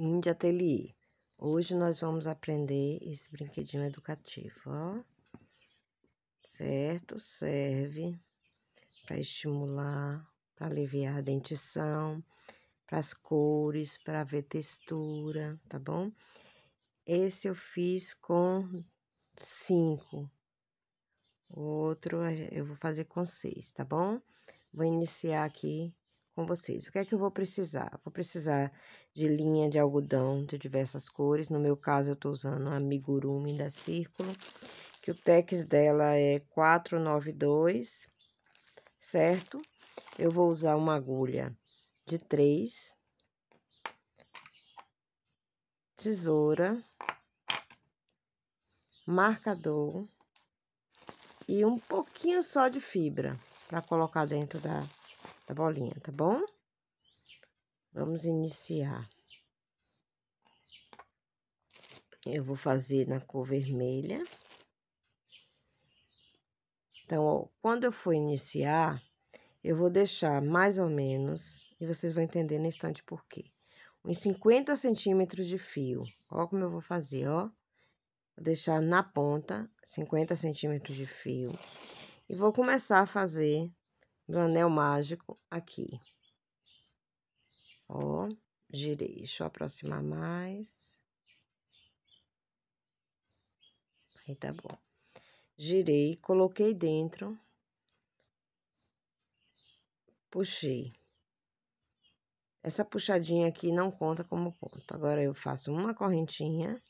Índia Ateliê. Hoje nós vamos aprender esse brinquedinho educativo, ó. Certo? Serve para estimular, para aliviar a dentição, para as cores, para ver textura, tá bom? Esse eu fiz com cinco. Outro eu vou fazer com seis, tá bom? Vou iniciar aqui com vocês. O que é que eu vou precisar? Vou precisar de linha de algodão de diversas cores. No meu caso, eu estou usando a amigurumi da Círculo, que o tex dela é 492, certo? Eu vou usar uma agulha de 3, tesoura, marcador e um pouquinho só de fibra para colocar dentro da da bolinha, tá bom? Vamos iniciar. Eu vou fazer na cor vermelha. Então, ó, quando eu for iniciar, eu vou deixar mais ou menos, e vocês vão entender no instante por quê. Uns 50 centímetros de fio. Ó como eu vou fazer, ó. Vou deixar na ponta, 50 centímetros de fio. E vou começar a fazer do anel mágico aqui. Ó, girei. Deixa eu aproximar mais. Aí tá bom. Girei, coloquei dentro. Puxei. Essa puxadinha aqui não conta como ponto. Agora, eu faço uma correntinha,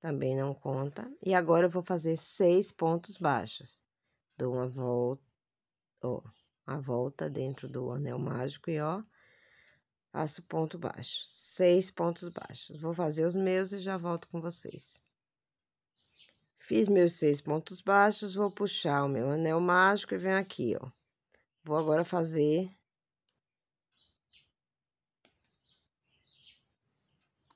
também não conta. E agora, eu vou fazer seis pontos baixos. Dou uma volta, ó a volta dentro do anel mágico e ó, faço ponto baixo, seis pontos baixos. Vou fazer os meus e já volto com vocês. Fiz meus seis pontos baixos, vou puxar o meu anel mágico e venho aqui, ó. Vou agora fazer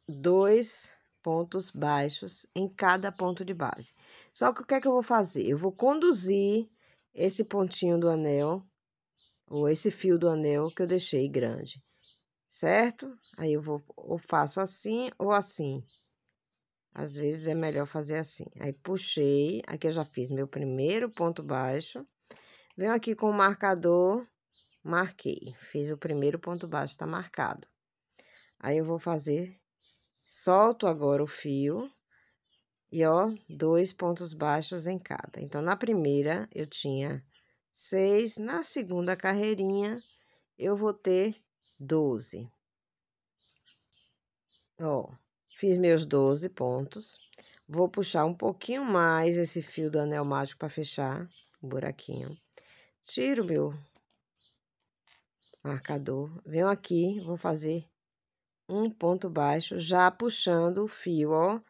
dois pontos baixos em cada ponto de base. Só que o que é que eu vou fazer? Eu vou conduzir esse pontinho do anel ou esse fio do anel que eu deixei grande, certo? Aí eu vou ou faço assim ou assim. Às vezes é melhor fazer assim. Aí puxei, aqui eu já fiz meu primeiro ponto baixo. Venho aqui com o marcador, marquei. Fiz o primeiro ponto baixo, tá marcado. Aí eu vou fazer, solto agora o fio e ó, dois pontos baixos em cada. Então, na primeira eu tinha 6. Na segunda carreirinha, eu vou ter 12. Ó, fiz meus 12 pontos. Vou puxar um pouquinho mais esse fio do anel mágico para fechar o buraquinho. Tiro meu marcador, venho aqui, vou fazer um ponto baixo, já puxando o fio, ó,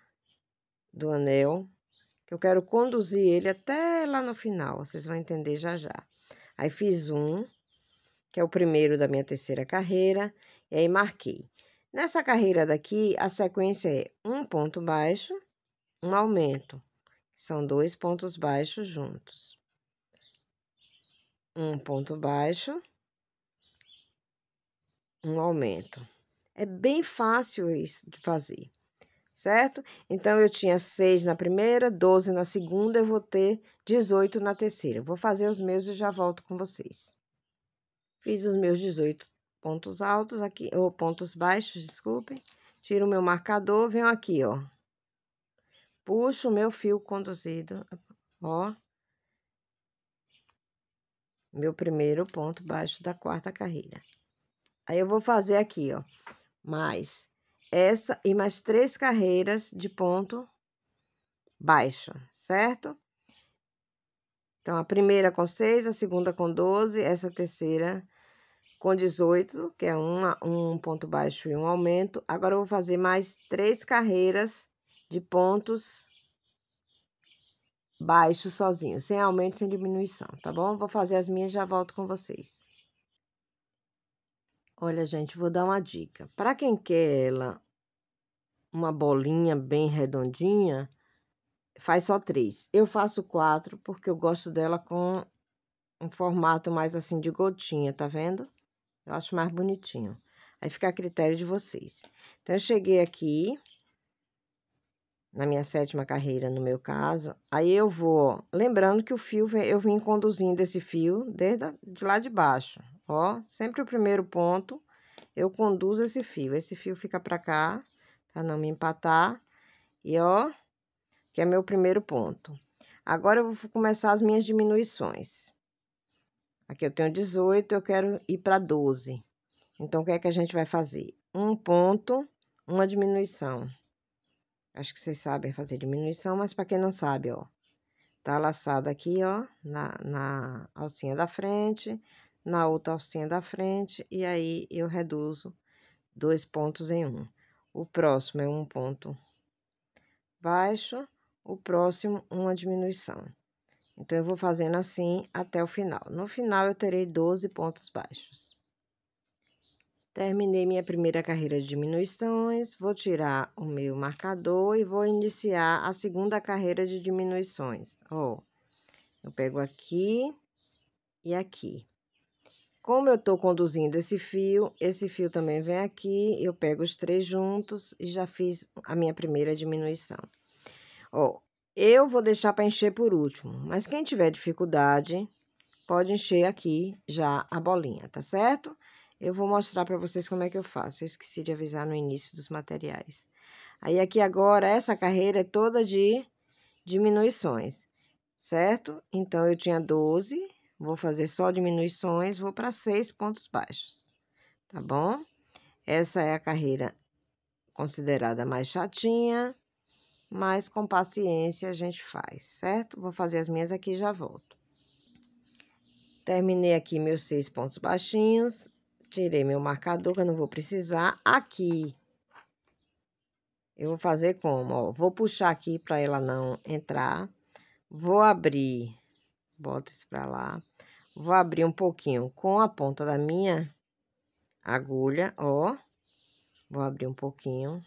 do anel. Que eu quero conduzir ele até lá no final, vocês vão entender já já. Aí fiz um, que é o primeiro da minha terceira carreira, e aí marquei. Nessa carreira daqui, a sequência é um ponto baixo, um aumento. São dois pontos baixos juntos. Um ponto baixo, um aumento. É bem fácil isso de fazer certo? Então, eu tinha 6 na primeira, 12 na segunda, eu vou ter 18 na terceira. Vou fazer os meus e já volto com vocês. Fiz os meus 18 pontos altos aqui, ou pontos baixos, desculpem. Tiro o meu marcador, venho aqui, ó. Puxo o meu fio conduzido, ó. Meu primeiro ponto baixo da quarta carreira. Aí, eu vou fazer aqui, ó, mais essa e mais três carreiras de ponto baixo, certo? Então, a primeira com seis, a segunda com 12, essa terceira com 18, que é uma, um ponto baixo e um aumento. Agora, eu vou fazer mais três carreiras de pontos baixos sozinho, sem aumento, sem diminuição, tá bom? Vou fazer as minhas e já volto com vocês. Olha, gente, vou dar uma dica. Para quem quer ela uma bolinha bem redondinha, faz só três. Eu faço quatro porque eu gosto dela com um formato mais assim de gotinha, tá vendo? Eu acho mais bonitinho. Aí fica a critério de vocês. Então, eu cheguei aqui, na minha sétima carreira, no meu caso. Aí eu vou, lembrando que o fio, eu vim conduzindo esse fio desde a, de lá de baixo, Ó, sempre o primeiro ponto, eu conduzo esse fio. Esse fio fica pra cá, pra não me empatar. E ó, que é meu primeiro ponto. Agora, eu vou começar as minhas diminuições. Aqui eu tenho 18, eu quero ir para 12. Então, o que é que a gente vai fazer? Um ponto, uma diminuição. Acho que vocês sabem fazer diminuição, mas para quem não sabe, ó. Tá laçado aqui, ó, na, na alcinha da frente, na outra alcinha da frente, e aí eu reduzo dois pontos em um. O próximo é um ponto baixo, o próximo uma diminuição. Então, eu vou fazendo assim até o final. No final, eu terei 12 pontos baixos. Terminei minha primeira carreira de diminuições, vou tirar o meu marcador e vou iniciar a segunda carreira de diminuições. Ó, eu pego aqui e aqui. Como eu estou conduzindo esse fio, esse fio também vem aqui, eu pego os três juntos e já fiz a minha primeira diminuição. Ó, eu vou deixar para encher por último, mas quem tiver dificuldade, pode encher aqui já a bolinha, tá certo? Eu vou mostrar para vocês como é que eu faço, eu esqueci de avisar no início dos materiais. Aí, aqui agora, essa carreira é toda de diminuições, certo? Então, eu tinha 12 Vou fazer só diminuições, vou para seis pontos baixos, tá bom? Essa é a carreira considerada mais chatinha, mas com paciência a gente faz, certo? Vou fazer as minhas aqui e já volto. Terminei aqui meus seis pontos baixinhos, tirei meu marcador, que eu não vou precisar. Aqui, eu vou fazer como? Ó, vou puxar aqui para ela não entrar. Vou abrir boto isso pra lá. Vou abrir um pouquinho com a ponta da minha agulha, ó. Vou abrir um pouquinho.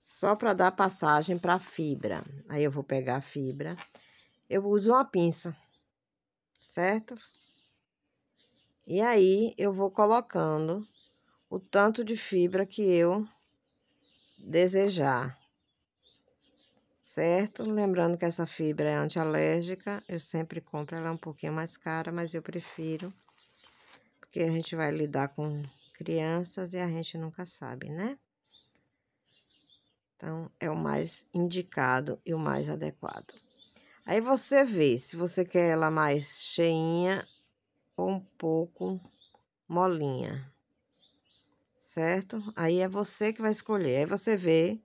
Só pra dar passagem pra fibra. Aí, eu vou pegar a fibra. Eu uso uma pinça, certo? E aí, eu vou colocando o tanto de fibra que eu desejar certo? Lembrando que essa fibra é antialérgica, eu sempre compro, ela é um pouquinho mais cara, mas eu prefiro, porque a gente vai lidar com crianças e a gente nunca sabe, né? Então, é o mais indicado e o mais adequado. Aí você vê se você quer ela mais cheinha ou um pouco molinha, certo? Aí é você que vai escolher. Aí você vê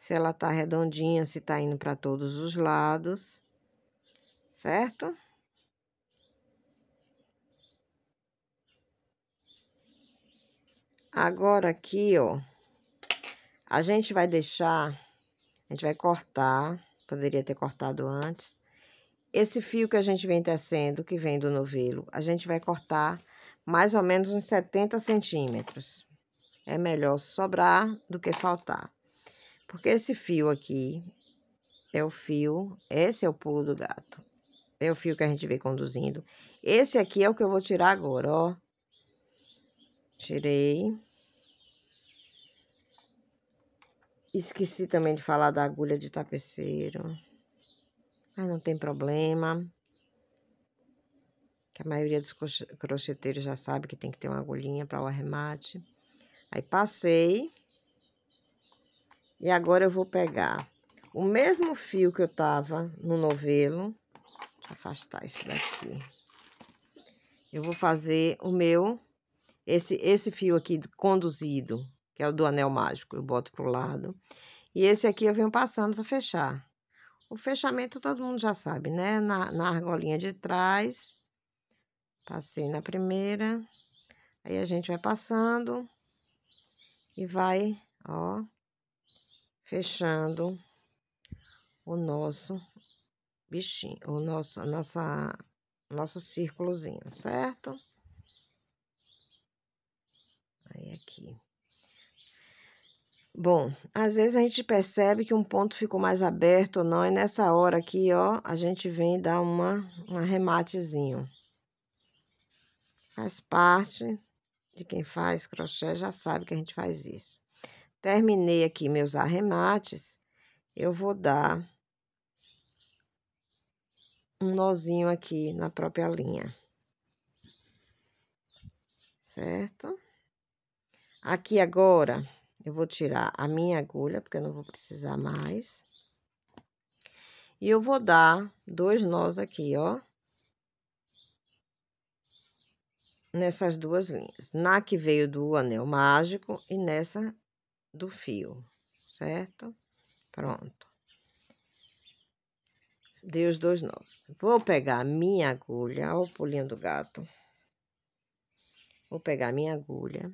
se ela tá redondinha, se tá indo para todos os lados, certo? Agora aqui, ó, a gente vai deixar, a gente vai cortar, poderia ter cortado antes. Esse fio que a gente vem tecendo, que vem do novelo, a gente vai cortar mais ou menos uns 70 centímetros. É melhor sobrar do que faltar. Porque esse fio aqui é o fio, esse é o pulo do gato. É o fio que a gente vem conduzindo. Esse aqui é o que eu vou tirar agora, ó. Tirei. Esqueci também de falar da agulha de tapeceiro. Mas não tem problema. Que a maioria dos crocheteiros já sabe que tem que ter uma agulhinha para o arremate. Aí passei e agora eu vou pegar o mesmo fio que eu tava no novelo. Afastar esse daqui. Eu vou fazer o meu, esse, esse fio aqui conduzido, que é o do anel mágico. Eu boto pro lado. E esse aqui eu venho passando para fechar. O fechamento todo mundo já sabe, né? Na, na argolinha de trás. Passei na primeira. Aí, a gente vai passando. E vai, ó, fechando o nosso bichinho, o nosso, nossa, nosso círculozinho, certo? Aí aqui. Bom, às vezes a gente percebe que um ponto ficou mais aberto ou não, e nessa hora aqui, ó, a gente vem dar uma, um arrematezinho. Faz parte de quem faz crochê, já sabe que a gente faz isso. Terminei aqui meus arremates, eu vou dar um nozinho aqui na própria linha. Certo? Aqui agora, eu vou tirar a minha agulha, porque eu não vou precisar mais. E eu vou dar dois nós aqui, ó. Nessas duas linhas. Na que veio do anel mágico e nessa do fio, certo? Pronto. Dei os dois nós. Vou pegar minha agulha, ó o pulinho do gato. Vou pegar minha agulha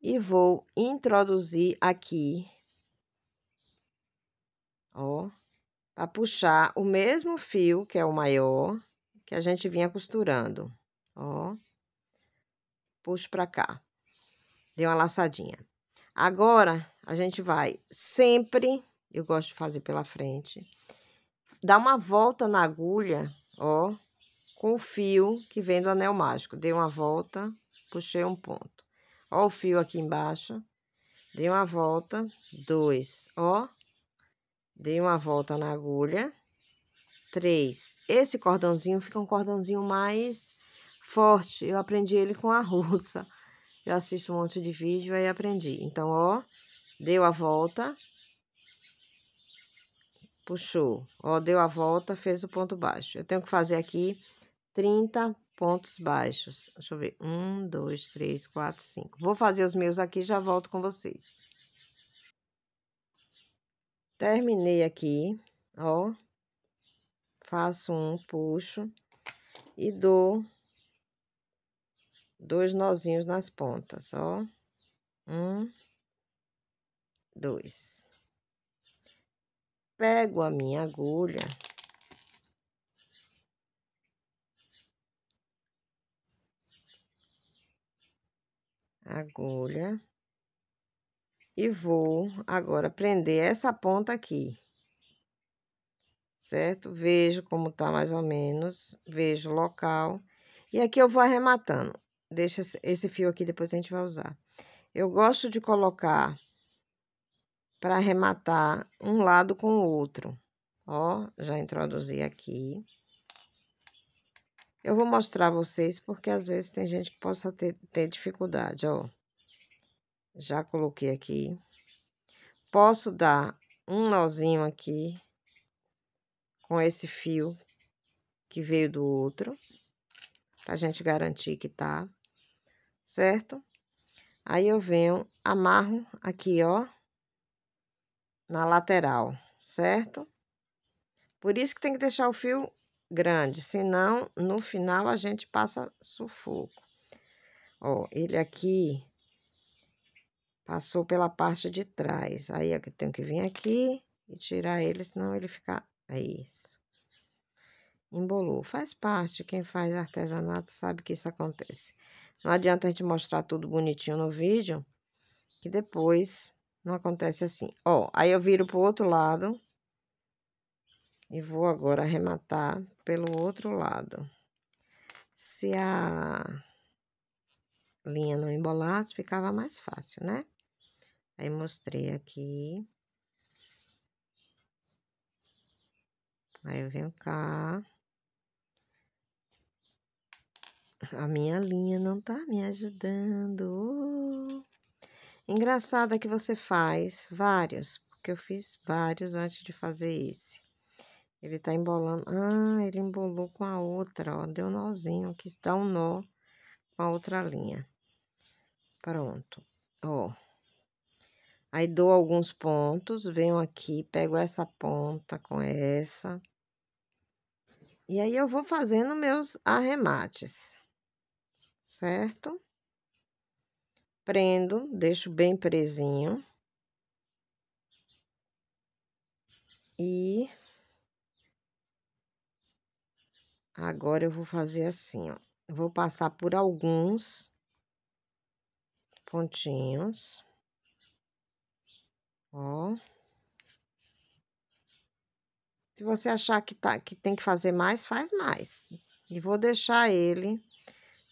e vou introduzir aqui, ó, para puxar o mesmo fio, que é o maior, que a gente vinha costurando, ó. Puxo para cá. Dei uma laçadinha. Agora, a gente vai sempre, eu gosto de fazer pela frente, dar uma volta na agulha, ó, com o fio que vem do anel mágico. Dei uma volta, puxei um ponto. Ó o fio aqui embaixo, dei uma volta, dois, ó. Dei uma volta na agulha, três. Esse cordãozinho fica um cordãozinho mais forte, eu aprendi ele com a russa já assisto um monte de vídeo, e aprendi. Então, ó, deu a volta, puxou, ó, deu a volta, fez o ponto baixo. Eu tenho que fazer aqui 30 pontos baixos. Deixa eu ver, um, dois, três, quatro, cinco. Vou fazer os meus aqui já volto com vocês. Terminei aqui, ó, faço um, puxo e dou dois nozinhos nas pontas, ó. Um, dois. Pego a minha agulha. Agulha. E vou agora prender essa ponta aqui. Certo? Vejo como tá mais ou menos, vejo o local. E aqui eu vou arrematando deixa esse fio aqui, depois a gente vai usar. Eu gosto de colocar para arrematar um lado com o outro. Ó, já introduzi aqui. Eu vou mostrar vocês, porque às vezes tem gente que possa ter, ter dificuldade, ó. Já coloquei aqui. Posso dar um nozinho aqui com esse fio que veio do outro, pra gente garantir que tá certo? Aí, eu venho, amarro aqui, ó, na lateral, certo? Por isso que tem que deixar o fio grande, senão, no final, a gente passa sufoco. Ó, ele aqui passou pela parte de trás. Aí, eu tenho que vir aqui e tirar ele, senão ele fica... É isso. Embolou. Faz parte. Quem faz artesanato sabe que isso acontece. Não adianta a gente mostrar tudo bonitinho no vídeo, que depois não acontece assim. Ó, aí eu viro pro outro lado e vou agora arrematar pelo outro lado. Se a linha não embolasse, ficava mais fácil, né? Aí mostrei aqui. Aí eu venho cá. A minha linha não tá me ajudando. Uh. Engraçada que você faz vários, porque eu fiz vários antes de fazer esse. Ele tá embolando. Ah, ele embolou com a outra, ó. Deu um nozinho, aqui, dar um nó com a outra linha. Pronto, ó. Aí dou alguns pontos, venho aqui, pego essa ponta com essa. E aí eu vou fazendo meus arremates certo? Prendo, deixo bem presinho. E agora eu vou fazer assim, ó. Vou passar por alguns pontinhos. Ó. Se você achar que, tá, que tem que fazer mais, faz mais. E vou deixar ele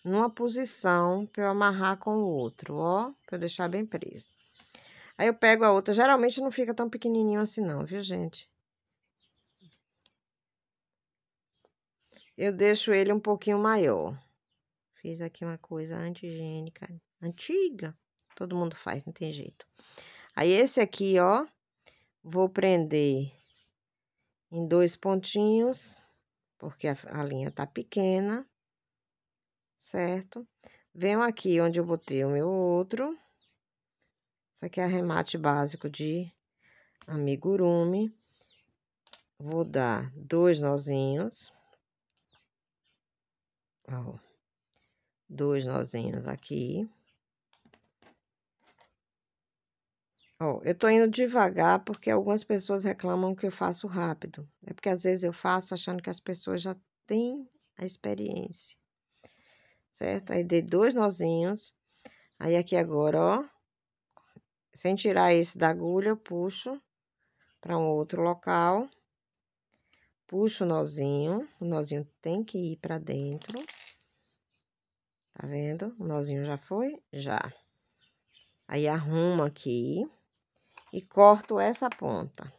numa posição para eu amarrar com o outro, ó, para deixar bem preso. Aí eu pego a outra, geralmente não fica tão pequenininho assim não, viu, gente? Eu deixo ele um pouquinho maior. Fiz aqui uma coisa antigênica, antiga. Todo mundo faz, não tem jeito. Aí, esse aqui, ó, vou prender em dois pontinhos, porque a linha tá pequena certo? Venho aqui onde eu botei o meu outro. Isso aqui é arremate básico de amigurumi. Vou dar dois nozinhos. Ó, dois nozinhos aqui. Ó, eu tô indo devagar porque algumas pessoas reclamam que eu faço rápido. É porque às vezes eu faço achando que as pessoas já têm a experiência certo? Aí, dei dois nozinhos. Aí, aqui agora, ó. Sem tirar esse da agulha, eu puxo para um outro local. Puxo o nozinho. O nozinho tem que ir para dentro. Tá vendo? O nozinho já foi? Já. Aí, arrumo aqui e corto essa ponta.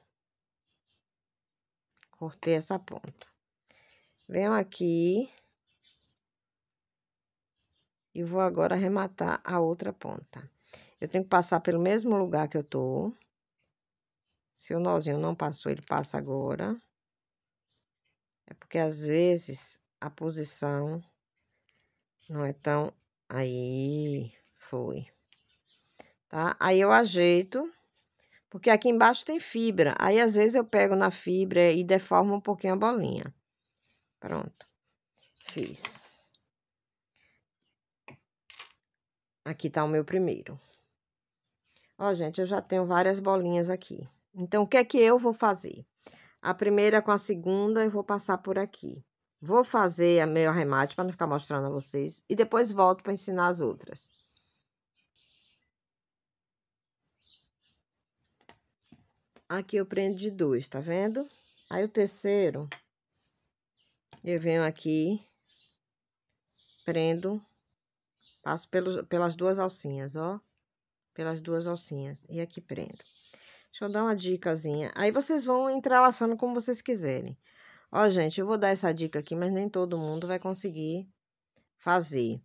Cortei essa ponta. Venho aqui, e vou agora arrematar a outra ponta. Eu tenho que passar pelo mesmo lugar que eu tô. Se o nozinho não passou, ele passa agora. É porque, às vezes, a posição não é tão... Aí, foi. Tá? Aí, eu ajeito, porque aqui embaixo tem fibra. Aí, às vezes, eu pego na fibra e deformo um pouquinho a bolinha. Pronto. Fiz. Aqui tá o meu primeiro. Ó, gente, eu já tenho várias bolinhas aqui. Então, o que é que eu vou fazer? A primeira com a segunda, eu vou passar por aqui. Vou fazer meu arremate para não ficar mostrando a vocês. E depois volto para ensinar as outras. Aqui eu prendo de dois, tá vendo? Aí, o terceiro, eu venho aqui, prendo Passo pelo, pelas duas alcinhas, ó. Pelas duas alcinhas. E aqui prendo. Deixa eu dar uma dicasinha. Aí vocês vão entrelaçando como vocês quiserem. Ó, gente, eu vou dar essa dica aqui, mas nem todo mundo vai conseguir fazer.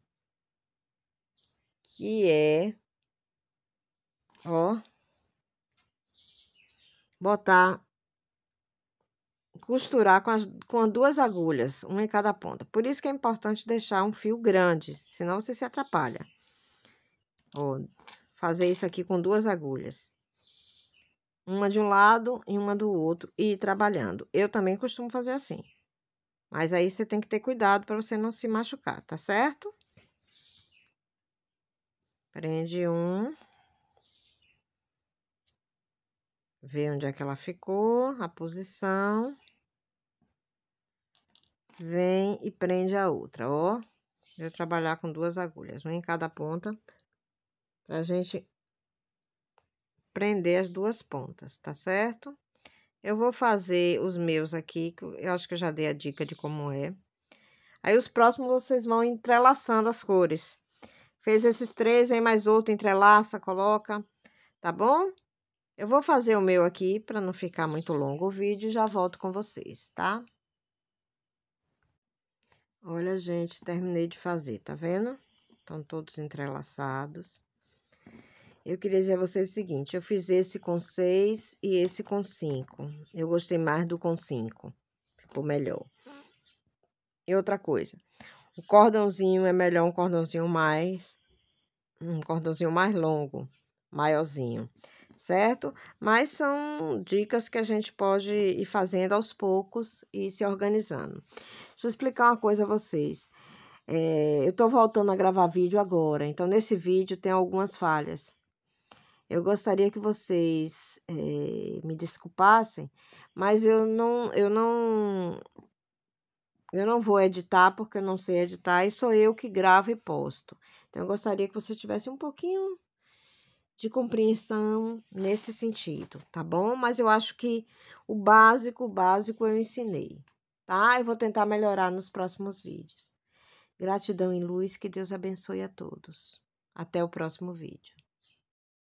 Que é... Ó. Botar costurar com, as, com duas agulhas, uma em cada ponta. Por isso que é importante deixar um fio grande, senão você se atrapalha. vou fazer isso aqui com duas agulhas. Uma de um lado e uma do outro, e ir trabalhando. Eu também costumo fazer assim. Mas aí você tem que ter cuidado para você não se machucar, tá certo? Prende um. Vê onde é que ela ficou, a posição vem e prende a outra, ó. Vou trabalhar com duas agulhas, uma em cada ponta, pra gente prender as duas pontas, tá certo? Eu vou fazer os meus aqui, que eu acho que eu já dei a dica de como é. Aí, os próximos, vocês vão entrelaçando as cores. Fez esses três, vem mais outro, entrelaça, coloca, tá bom? Eu vou fazer o meu aqui, para não ficar muito longo o vídeo, e já volto com vocês, tá? Tá? Olha, gente, terminei de fazer, tá vendo? Estão todos entrelaçados. Eu queria dizer a vocês o seguinte, eu fiz esse com seis e esse com cinco. Eu gostei mais do com cinco, ficou melhor. E outra coisa, o cordãozinho é melhor um cordãozinho mais, um cordãozinho mais longo, maiorzinho, certo? Mas são dicas que a gente pode ir fazendo aos poucos e se organizando. Deixa eu explicar uma coisa a vocês. É, eu estou voltando a gravar vídeo agora, então nesse vídeo tem algumas falhas. Eu gostaria que vocês é, me desculpassem, mas eu não, eu não, eu não vou editar porque eu não sei editar e sou eu que gravo e posto. Então eu gostaria que você tivesse um pouquinho de compreensão nesse sentido, tá bom? Mas eu acho que o básico, o básico eu ensinei tá? Eu vou tentar melhorar nos próximos vídeos. Gratidão em luz, que Deus abençoe a todos. Até o próximo vídeo.